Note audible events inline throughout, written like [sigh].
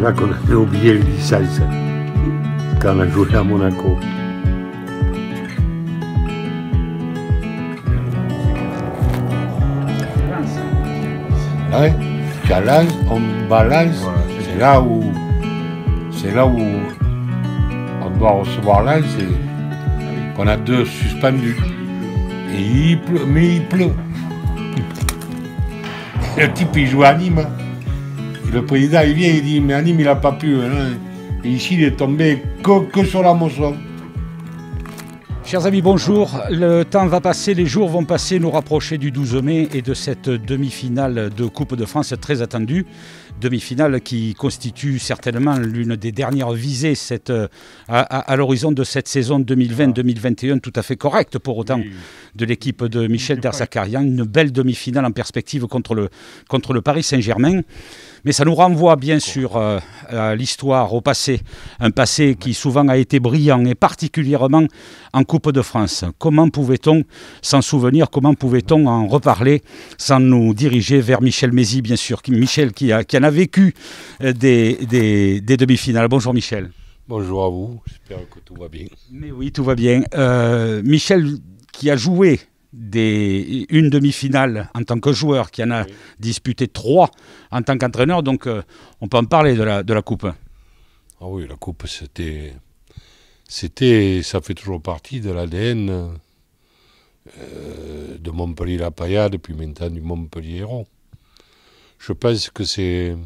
C'est là qu'on avait oublié le salsa quand on a joué à Monaco. balance, hein? on balance, c'est là où c'est là où on doit recevoir l'aise qu'on a deux suspendus. Et il pleut, mais il pleut. Le type il joue à Nîmes le président, il vient, il dit, mais Anime, il n'a pas pu. Hein. ici, il est tombé que, sur la moisson. Chers amis, bonjour. Le temps va passer, les jours vont passer, nous rapprocher du 12 mai et de cette demi-finale de Coupe de France très attendue. Demi-finale qui constitue certainement l'une des dernières visées à, l'horizon de cette saison 2020-2021, tout à fait correcte pour autant de l'équipe de Michel Derzakarian. Une belle demi-finale en perspective contre le, contre le Paris Saint-Germain. Mais ça nous renvoie bien sûr euh, à l'histoire, au passé, un passé qui souvent a été brillant et particulièrement en Coupe de France. Comment pouvait-on s'en souvenir Comment pouvait-on en reparler sans nous diriger vers Michel Mézy, bien sûr Michel qui, en a vécu euh, des, demi-finales. Bonjour Michel. Bonjour à vous, j'espère que tout va bien. Mais oui, tout va bien. Euh, Michel qui a joué une demi-finale en tant que joueur, qui en a disputé trois en tant qu'entraîneur. Donc, euh, on peut en parler de la, de la Coupe. Ah oui, la Coupe, c'était. C'était. Ça fait toujours partie de l'ADN euh, de Montpellier-La depuis maintenant du Montpellier-Héron. Je pense que c'est.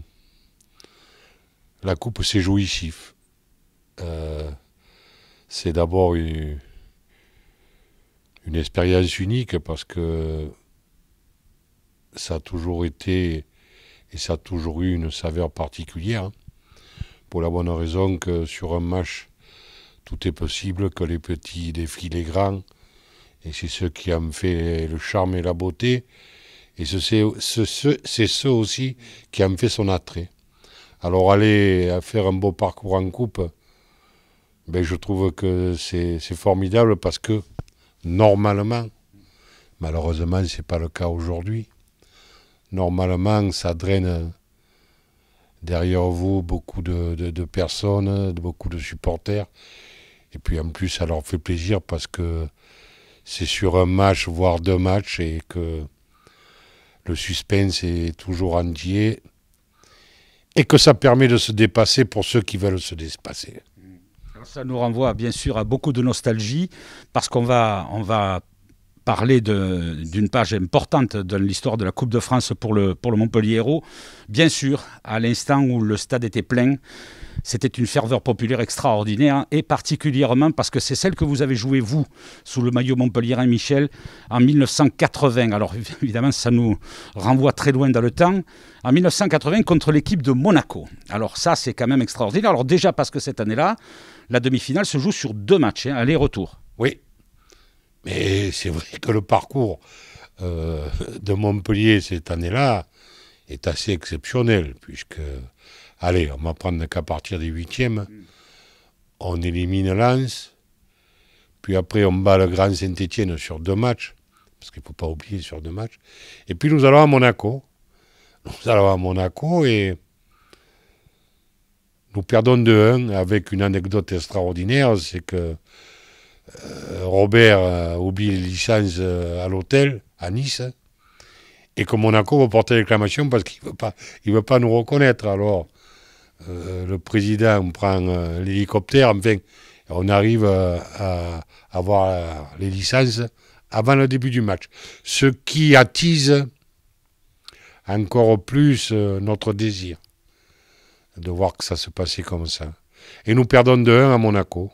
La Coupe, c'est jouissif. Euh, c'est d'abord une expérience unique parce que ça a toujours été et ça a toujours eu une saveur particulière. Hein. Pour la bonne raison que sur un match, tout est possible, que les petits défient les grands. Et c'est ce qui en fait le charme et la beauté. Et c'est ce, aussi qui me fait son attrait. Alors aller faire un beau parcours en coupe, ben je trouve que c'est formidable parce que normalement. Malheureusement, ce n'est pas le cas aujourd'hui. Normalement, ça draine derrière vous beaucoup de, personnes, beaucoup de supporters. Et puis en plus, ça leur fait plaisir parce que c'est sur un match, voire deux matchs, et que le suspense est toujours entier. Et que ça permet de se dépasser pour ceux qui veulent se dépasser. Ça nous renvoie bien sûr à beaucoup de nostalgie, parce qu'on va, on va parler d'une page importante dans l'histoire de la Coupe de France pour le, pour le Montpellier Bien sûr, à l'instant où le stade était plein, c'était une ferveur populaire extraordinaire et particulièrement parce que c'est celle que vous avez jouée, vous, sous le maillot montpellier Michel, en 1980. Alors [laughs] évidemment, ça nous renvoie très loin dans le temps. En 1980, contre l'équipe de Monaco. Alors ça, c'est quand même extraordinaire. Alors déjà parce que cette année-là, la demi-finale se joue sur deux matchs, hein, aller-retour. Oui, mais c'est vrai que le parcours euh, de Montpellier cette année-là est assez exceptionnel, puisque, allez, on va prendre qu'à partir des huitièmes, on élimine Lens, puis après on bat le Grand Saint-Étienne sur deux matchs, parce qu'il ne faut pas oublier sur deux matchs, et puis nous allons à Monaco. Nous allons à Monaco et nous perdons de 1 avec une anecdote extraordinaire, c'est que euh, Robert oublie les licences euh, à l'hôtel, à Nice, hein. et que Monaco va porter réclamation parce qu'il ne veut, pas, veut pas nous reconnaître. Alors, euh, le président prend l'hélicoptère, enfin, on arrive à avoir les licences avant le début du match. Ce qui attise encore plus notre désir de voir que ça se passait comme ça. Et nous perdons de 1 à Monaco.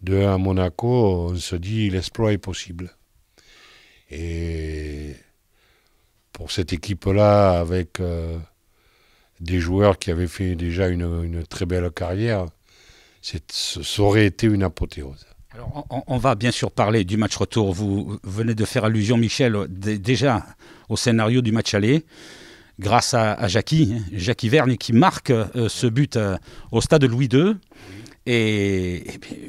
De 1 à Monaco, on se dit l'exploit est possible. Et pour cette équipe-là, avec euh, des joueurs qui avaient fait déjà une, très belle carrière, ça aurait été une apothéose. Alors, on, on, va bien sûr parler du match retour. Vous venez de faire allusion, Michel, déjà au scénario du match aller grâce à, à Jackie, Jackie Vergne, qui marque euh, ce but euh, au stade Louis II. Et,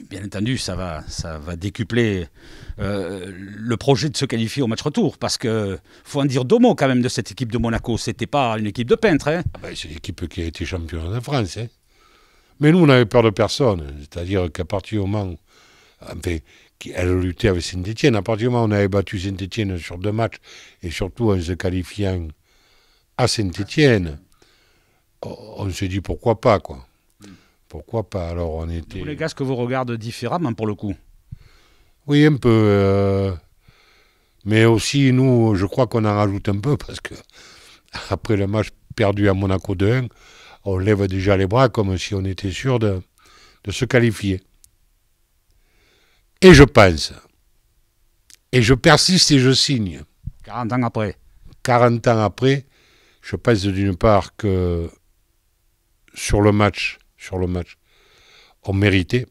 bien entendu, ça va, ça va décupler euh, le projet de se qualifier au match retour. Parce que faut en dire deux mots quand même de cette équipe de Monaco. C'était pas une équipe de peintres. Hein. Ah ben, c'est l'équipe qui a été championne de France. Hein. Mais nous, on n'avait peur de personne. C'est-à-dire qu'à partir du moment. qu'elle elle luttait avec Saint-Etienne. À partir du moment où on avait battu Saint-Etienne sur deux matchs, et surtout en se qualifiant à ah, Saint-Étienne. On s'est dit pourquoi pas, quoi. Pourquoi pas Alors on était. Tous les que vous regardez différemment pour le coup Oui, un peu. Euh, mais aussi, nous, je crois qu'on en rajoute un peu parce que après le match perdu à Monaco de 1 on lève déjà les bras comme si on était sûr de, de se qualifier. Et je pense, et je persiste et je signe. 40 ans après. 40 ans après, je pense d'une part que sur le match, sur le match, on méritait,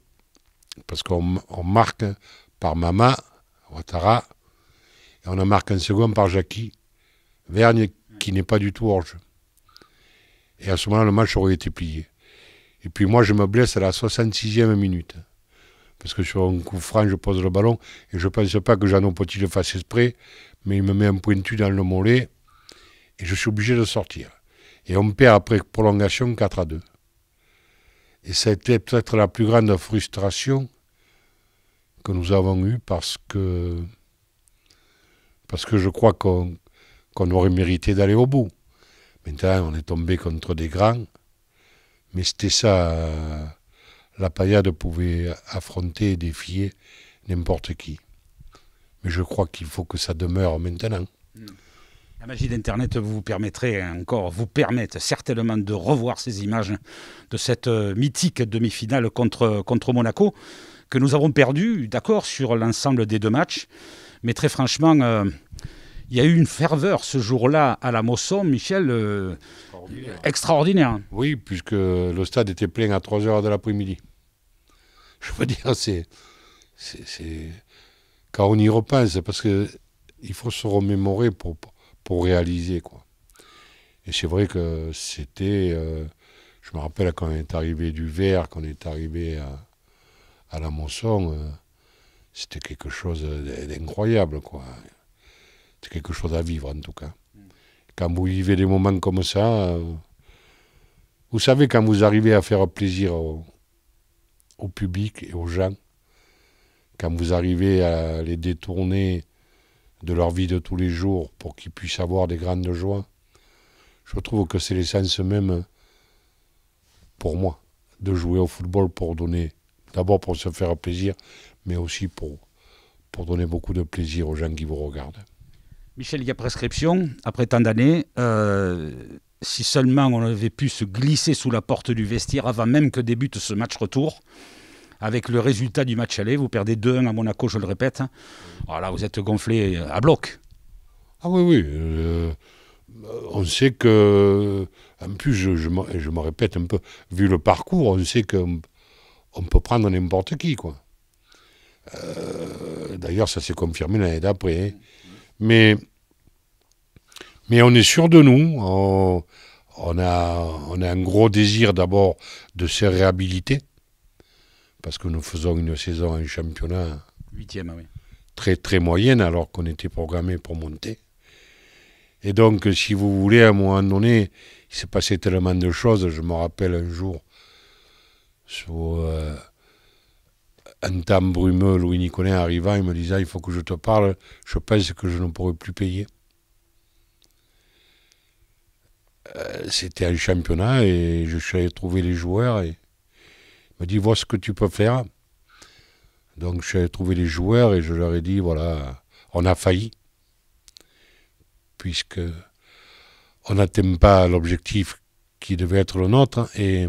parce qu'on marque par Mama, Ouattara, et on en marque un second par Jackie, Vergne qui n'est pas du tout hors jeu. Et à ce moment-là, le match aurait été plié. Et puis moi, je me blesse à la 66e minute. Parce que sur un coup franc, je pose le ballon et je ne pense pas que Jeannot Petit le fasse exprès, mais il me met un pointu dans le mollet et je suis obligé de sortir. Et on perd après prolongation 4 à 2. Et ça a été peut-être la plus grande frustration que nous avons eue parce que, parce que je crois qu'on aurait mérité d'aller au bout. Maintenant, on est tombé contre des grands, mais c'était ça. La paillade pouvait affronter et défier n'importe qui. Mais je crois qu'il faut que ça demeure maintenant. Mm. La magie d'Internet vous permettrait encore, vous permettre certainement de revoir ces images de cette euh, mythique demi-finale contre, contre Monaco, que nous avons perdu, d'accord, sur l'ensemble des deux matchs. Mais très franchement, euh, il y a eu une ferveur ce jour-là à la Mosson, Michel, euh, extraordinaire. Hein. Oui, puisque le stade était plein à 3h de l'après-midi. [laughs] Je veux dire, c'est, c'est, Quand on y repense, parce qu'il faut se remémorer pour pour réaliser. Quoi. Et c'est vrai que c'était. Euh, je me rappelle quand on est arrivé du verre quand on est arrivé à, la Monson, euh, c'était quelque chose d'incroyable. quoi. c'est quelque chose à vivre en tout cas. Mm. Quand vous vivez des moments comme ça, euh, vous savez, quand vous arrivez à faire plaisir au public et aux gens, quand vous arrivez à les détourner de leur vie de tous les jours pour qu'ils puissent avoir des grandes joies, je trouve que c'est l'essence même, pour moi, de jouer au football pour donner, d'abord pour se faire plaisir, mais aussi pour, pour donner beaucoup de plaisir aux gens qui vous regardent. Michel, il y a prescription, après tant d'années. Euh, si seulement on avait pu se glisser sous la porte du vestiaire avant même que débute ce match retour, avec le résultat du match aller. Vous perdez 2-1 à Monaco, je le répète. Voilà, vous êtes gonflé à bloc. Ah oui, oui. Euh, on sait que. En plus, je, je, je, me répète un peu, vu le parcours, on sait qu'on on peut prendre n'importe qui, quoi. Euh, d'ailleurs, ça s'est confirmé l'année d'après. Hein. Mais, mais on est sûr de nous. on a, on a un gros désir d'abord de se réhabiliter parce que nous faisons une saison, un championnat. Ah oui. Très, très moyenne, alors qu'on était programmé pour monter. Et donc, si vous voulez, à un moment donné, il s'est passé tellement de choses. Je me rappelle un jour, sur euh, un temps brumeux, Louis Nicolet arrivant, il me disait ah, Il faut que je te parle, je pense que je ne pourrai plus payer. Euh, c'était un championnat et je suis allé trouver les joueurs et m'a dit vois ce que tu peux faire. Donc j'ai trouvé les joueurs et je leur ai dit voilà, on a failli, puisque on n'atteint pas l'objectif qui devait être le nôtre et il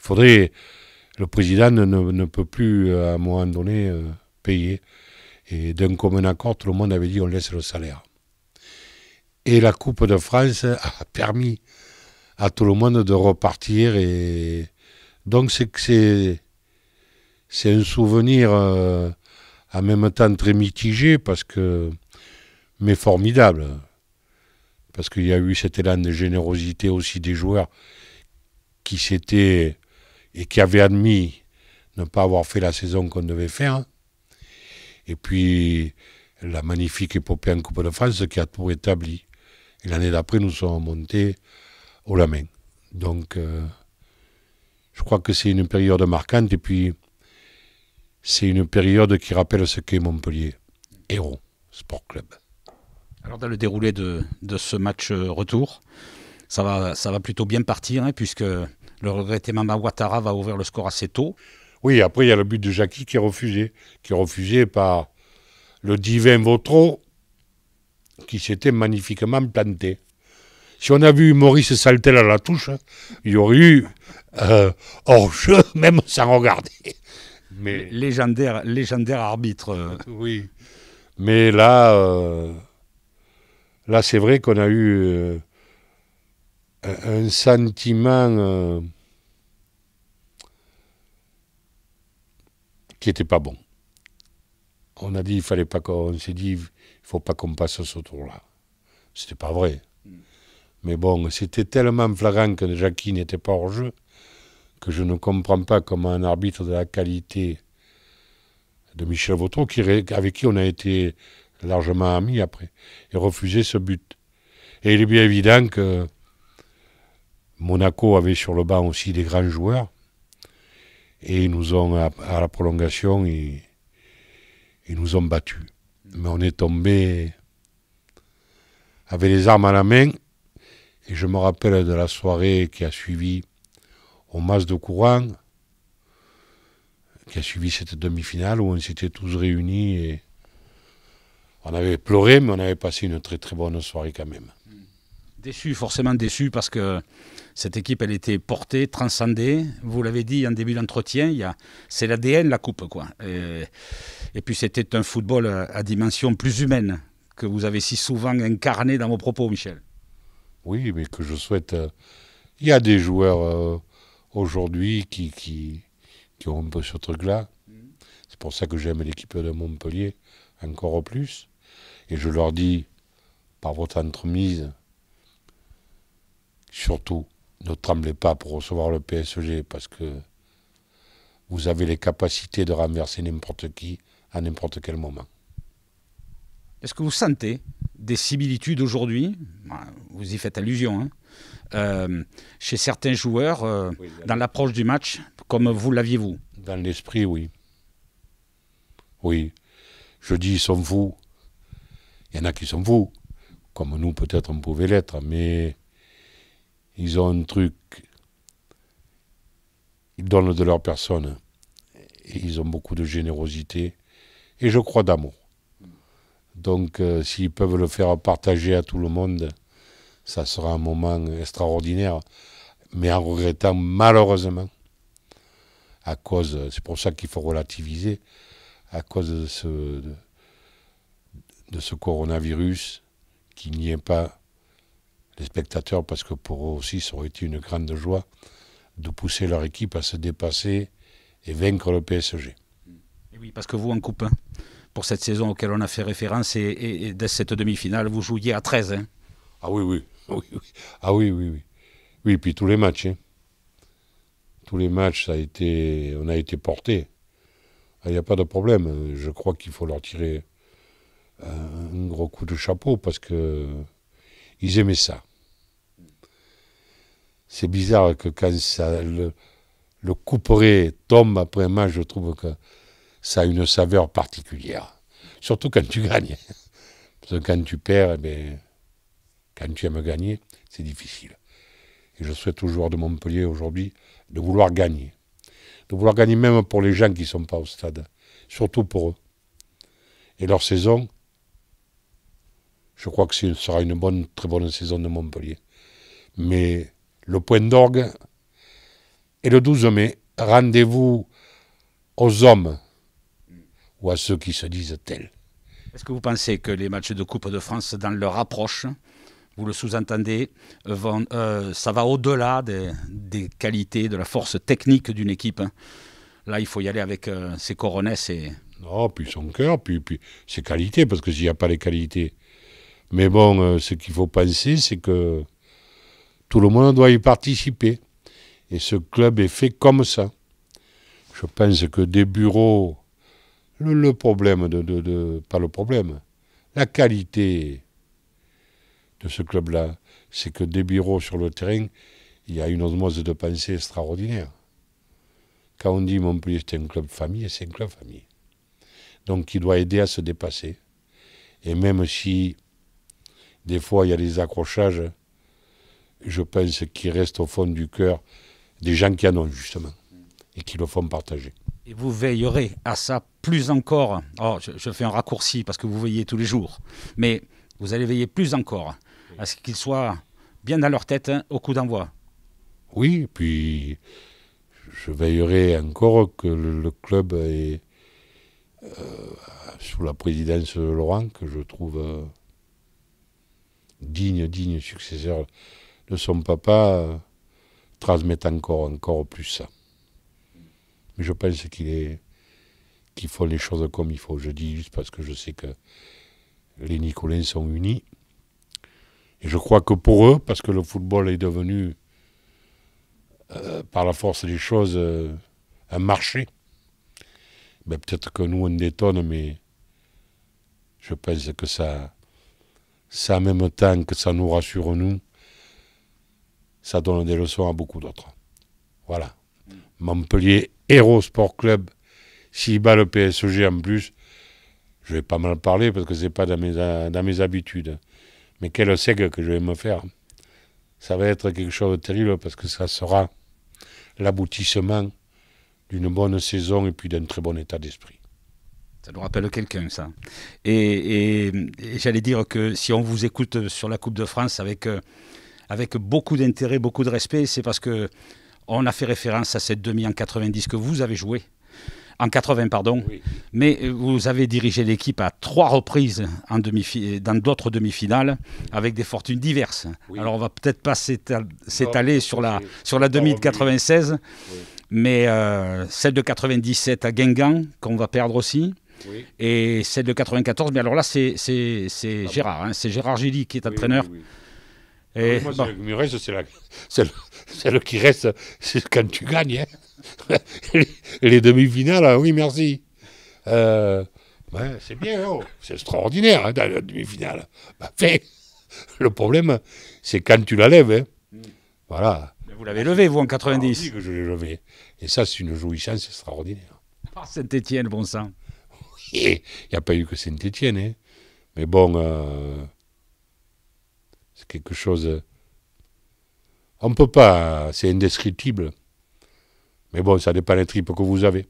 faudrait. Le président ne, ne peut plus, euh, à un moment donné, euh, payer. Et d'un commun accord, tout le monde avait dit on laisse le salaire. Et la Coupe de France a permis à tout le monde de repartir et donc c'est c'est un souvenir euh, en même temps très mitigé parce que mais formidable parce qu'il y a eu cet élan de générosité aussi des joueurs qui s'étaient et qui avaient admis ne pas avoir fait la saison qu'on devait faire. Et puis la magnifique épopée en Coupe de France qui a tout rétabli. Et l'année d'après, nous sommes montés au la main. Donc euh, je crois que c'est une période marquante et puis c'est une période qui rappelle ce qu'est Montpellier. Héros Sport Club. Alors dans le déroulé de, ce match euh, retour, ça va, plutôt bien partir hein, puisque le regretté Mama Ouattara va ouvrir le score assez tôt. Oui, après il y a le but de Jackie qui est refusé, qui est refusé par le divin Vautreau qui s'était magnifiquement planté. Si on a vu Maurice Saltel à la touche, hein, il y aurait eu hors euh, oh, jeu, [laughs] même sans regarder. Mais légendaire, légendaire arbitre. Euh. Oui. Mais là, euh, là c'est vrai qu'on a eu un sentiment qui n'était pas bon. On a dit, il fallait pas qu'on s'est dit, il faut pas qu'on passe ce tour-là. C'était pas vrai. Mm. Mais bon, c'était tellement flagrant que Jackie n'était pas hors jeu que je ne comprends pas comment un arbitre de la qualité de Michel Vautreau, avec qui on a été largement amis après, ait refusé ce but. Et il est bien évident que Monaco avait sur le banc aussi des grands joueurs. Et ils nous ont, à la prolongation, ils, nous ont battus. Mais on est tombé avec les armes à la main. Et je me rappelle de la soirée qui a suivi au masse de courant qui a suivi cette demi-finale où on s'était tous réunis et on avait pleuré, mais on avait passé une très très bonne soirée quand même. Déçu, forcément déçu, parce que cette équipe, elle était portée, transcendée. Vous l'avez dit en début d'entretien, c'est l'ADN, la coupe. quoi. et puis c'était un football à dimension plus humaine que vous avez si souvent incarné dans vos propos, Michel. Oui, mais que je souhaite. Euh, il y a des joueurs euh, aujourd'hui qui, qui, qui, ont un peu ce truc-là. C'est pour ça que j'aime l'équipe de Montpellier encore plus. Et je leur dis, par votre entremise, surtout, ne tremblez pas pour recevoir le PSG parce que vous avez les capacités de renverser n'importe qui à n'importe quel moment. Est-ce que vous sentez des similitudes aujourd'hui bah, Vous y faites allusion, hein euh, chez certains joueurs euh, dans l'approche du match, comme vous l'aviez vous Dans l'esprit, oui. Oui. Je dis, ils sont fous. Il y en a qui sont fous, comme nous peut-être on pouvait l'être, mais ils ont un truc. Ils donnent de leur personne. Et ils ont beaucoup de générosité. Et je crois d'amour. Donc, euh, s'ils peuvent le faire partager à tout le monde, ça sera un moment extraordinaire, mais en regrettant malheureusement, à cause, c'est pour ça qu'il faut relativiser, à cause de ce, de, ce coronavirus, qu'il n'y ait pas les spectateurs, parce que pour eux aussi, ça aurait été une grande joie de pousser leur équipe à se dépasser et vaincre le PSG. Et oui, parce que vous, en coupe, pour cette saison auquel on a fait référence, et, dès cette demi-finale, vous jouiez à 13. Hein. Ah oui, oui. [laughs] oui, oui. Ah oui, oui, oui. Oui, puis tous les matchs. Hein. Tous les matchs, ça a été, on a été porté. Il ah, n'y a pas de problème. Je crois qu'il faut leur tirer un gros coup de chapeau parce que ils aimaient ça. C'est bizarre que quand ça, le, le, couperet tombe après un match, je trouve que ça a une saveur particulière. Surtout quand tu gagnes. [laughs] Parce que quand tu perds, eh bien, quand tu aimes gagner, c'est difficile. Et je souhaite aux joueurs de Montpellier aujourd'hui de vouloir gagner. De vouloir gagner même pour les gens qui ne sont pas au stade. Surtout pour eux. Et leur saison, je crois que ce sera une bonne, très bonne saison de Montpellier. Mais le point d'orgue est le 12 mai. Rendez-vous aux hommes ou à ceux qui se disent tels. Est-ce que vous pensez que les matchs de Coupe de France, dans leur approche, vous le sous-entendez, euh, euh, ça va au-delà des, qualités, de la force technique d'une équipe. Hein. Là, il faut y aller avec euh, ses coronets. Et... Non, oh, puis son cœur, puis, puis ses qualités, parce que s'il n'y a pas les qualités. Mais bon, ce qu'il faut penser, c'est que tout le monde doit y participer. Et ce club est fait comme ça. Je pense que des bureaux, le, problème, de, pas le problème, la qualité de ce club-là, c'est que des bureaux sur le terrain, il y a une osmose de pensée extraordinaire. Quand on dit mon Montpellier, c'est un club famille, c'est un club famille. Donc il doit aider à se dépasser. Et même si des fois il y a des accrochages, je pense qu'il reste au fond du cœur des gens qui en ont justement et qui le font partager. Et vous veillerez à ça plus encore. Oh, je fais un raccourci parce que vous veillez tous les jours. Mais vous allez veiller plus encore à ce qu'ils soient bien dans leur tête hein, au coup d'envoi. Oui, puis je veillerai encore que le, club est euh, sous la présidence de Laurent, que je trouve euh, digne, digne successeur de son papa, euh, transmette encore, encore plus ça. Mais je pense qu'il est qu'il faut les choses comme il faut. Je dis juste parce que je sais que les Nicolins sont unis et je crois que pour eux, parce que le football est devenu, euh, par la force des choses, euh, un marché, ben, peut-être que nous, on détonne, mais je pense que ça, ça, en même temps que ça nous rassure, nous, ça donne des leçons à beaucoup d'autres. Voilà. Montpellier héros Sport Club, s'il bat le PSG en plus, je vais pas mal parler parce que c'est pas dans mes habitudes. Mais quel seigle que je vais me faire. Ça va être quelque chose de terrible parce que ça sera l'aboutissement d'une bonne saison et puis d'un très bon état d'esprit. Ça nous rappelle quelqu'un, ça. Et, j'allais dire que si on vous écoute sur la Coupe de France avec, euh, avec beaucoup d'intérêt, beaucoup de respect, c'est parce que on a fait référence à cette demi en 90 que vous avez joué en 80, pardon. Mais euh, vous avez dirigé l'équipe à trois reprises en demi dans d'autres demi-finales avec des fortunes diverses. Alors on va peut-être pas s'étaler sur la, sur la demi de 96, mais euh, celle de 97 à Guingamp qu'on va perdre aussi. Et celle de 94, mais alors là, c'est ah Gérard, hein, c'est Gérard Gilly qui est entraîneur. Et, ah c'est la... [laughs] celle qui reste, c'est quand tu gagnes. Hein. [laughs] les demi-finales, hein, oui, merci. Euh, c'est bien, oh, c'est extraordinaire, hein, dans la demi-finale. Bah, le problème, c'est quand tu la lèves. Voilà. vous l'avez levé, vous, en 90 ah, Oui, que je l'ai levé. Et ça, c'est une jouissance extraordinaire. Ah, Saint-Étienne, bon sang. Il n'y a pas eu que Saint-Étienne. Hein. Mais bon, euh, c'est quelque chose on ne peut pas, c'est indescriptible. Mais bon, ça dépend des tripes que vous avez.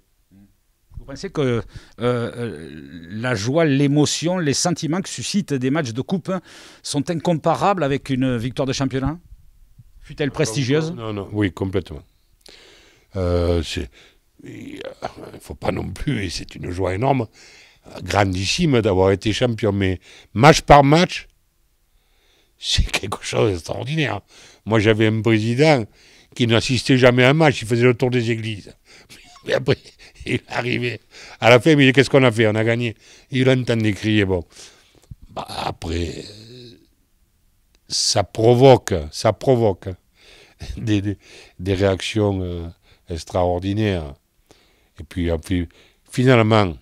Vous pensez que euh, euh, la joie, l'émotion, les sentiments que suscitent des matchs de coupe sont incomparables avec une victoire de championnat Fut-elle prestigieuse Non, non, oui, complètement. Euh, il ne faut pas non plus, et c'est une joie énorme, grandissime d'avoir été champion, mais match par match, c'est quelque chose d'extraordinaire. Moi, j'avais un président qui n'assistait jamais à un match, il faisait le tour des églises. [laughs] Mais après, il est arrivé. À la fin, il dit Qu'est-ce qu'on a fait On a gagné. Il entendait crier. Bon. Bah, après, ça provoque, ça provoque [laughs] des, réactions euh, extraordinaires. Et puis, finalement,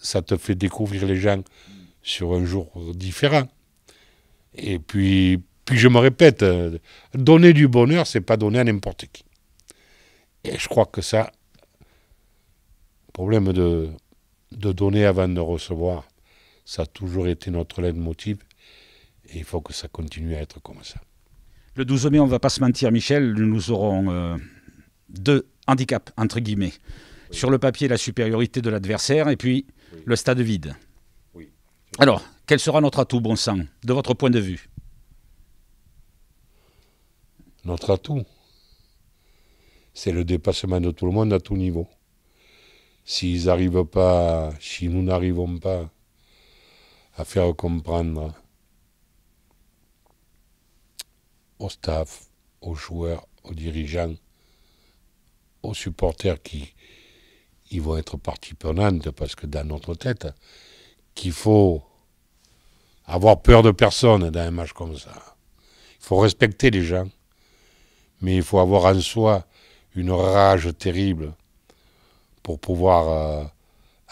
ça te fait découvrir les gens sur un jour différent. Et puis, je me répète, euh, donner du bonheur, c'est pas donner à n'importe qui. Et je crois que ça, problème de, donner avant de recevoir, ça a toujours été notre leitmotiv. Et il faut que ça continue à être comme ça. Le 12 mai, on ne va pas se mentir, Michel, nous aurons euh, deux handicaps, entre guillemets. Sur le papier, la supériorité de l'adversaire et puis le stade vide. Alors, quel sera notre atout, bon sang, de votre point de vue Notre atout, c'est le dépassement de tout le monde à tout niveau. S'ils n'arrivent pas, si nous n'arrivons pas à faire comprendre au staff, aux joueurs, aux dirigeants, aux supporters qui ils vont être partie prenante parce que dans notre tête, qu'il faut avoir peur de personne dans un match comme ça. Il faut respecter les gens, mais il faut avoir en soi une rage terrible pour pouvoir euh,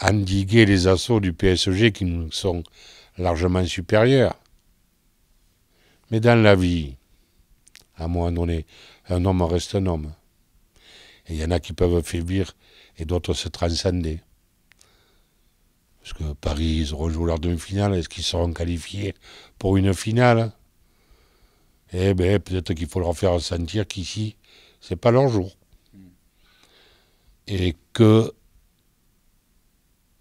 endiguer les assauts du PSG qui nous sont largement supérieurs. Mais dans la vie, à un moment donné, un homme reste un homme. Et il y en a qui peuvent faiblir et d'autres se transcender. Parce que Paris, ils rejouent leur demi-finale. Est-ce qu'ils seront qualifiés pour une finale Eh bien, peut-être qu'il faut leur faire sentir qu'ici, c'est pas leur jour. Et que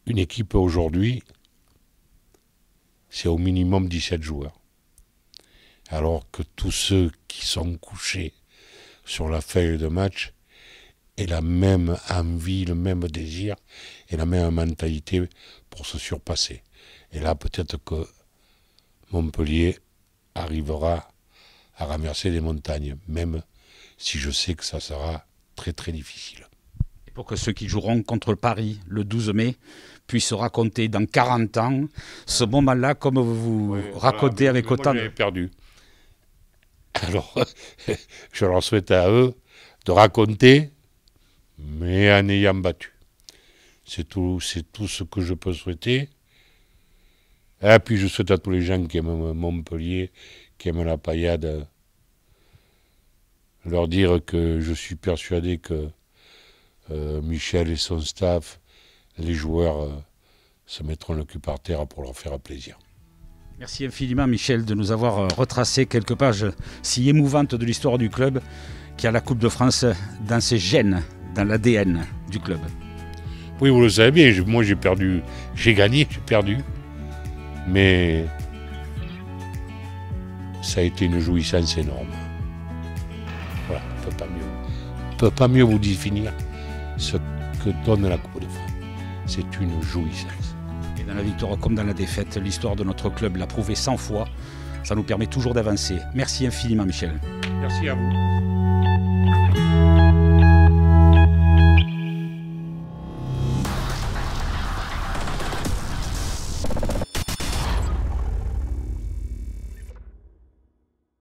une équipe aujourd'hui, c'est au minimum 17 joueurs. Alors que tous ceux qui sont couchés sur la feuille de match aient la même envie, le même désir et la même mentalité pour se surpasser. Et là, peut-être que Montpellier arrivera à ramasser les montagnes, même si je sais que ça sera très très difficile. pour que ceux qui joueront contre Paris le 12 mai puissent raconter dans 40 ans ce moment-là comme vous vous racontez avec autant de... perdu. [laughs] Alors, [laughs] je leur souhaite à eux de raconter, mais en ayant battu. C'est tout, c'est tout ce que je peux souhaiter. Et puis je souhaite à tous les gens qui aiment Montpellier, qui aiment la paillade, leur dire que je suis persuadé que euh, Michel et son staff, les joueurs, euh, se mettront le cul par terre pour leur faire plaisir. Merci infiniment Michel de nous avoir euh, retracé quelques pages si émouvantes de l'histoire du club qui a la Coupe de France dans ses gènes, dans l'ADN du club. Oui, vous le savez bien, moi j'ai perdu, j'ai gagné, j'ai perdu. Mais ça a été une jouissance énorme. Voilà, on ne peut pas mieux. pas mieux vous définir ce que donne la Coupe de France. C'est une jouissance. Et dans la victoire comme dans la défaite, l'histoire de notre club l'a prouvé 100 fois. Ça nous permet toujours d'avancer. Merci infiniment, Michel. Merci à vous.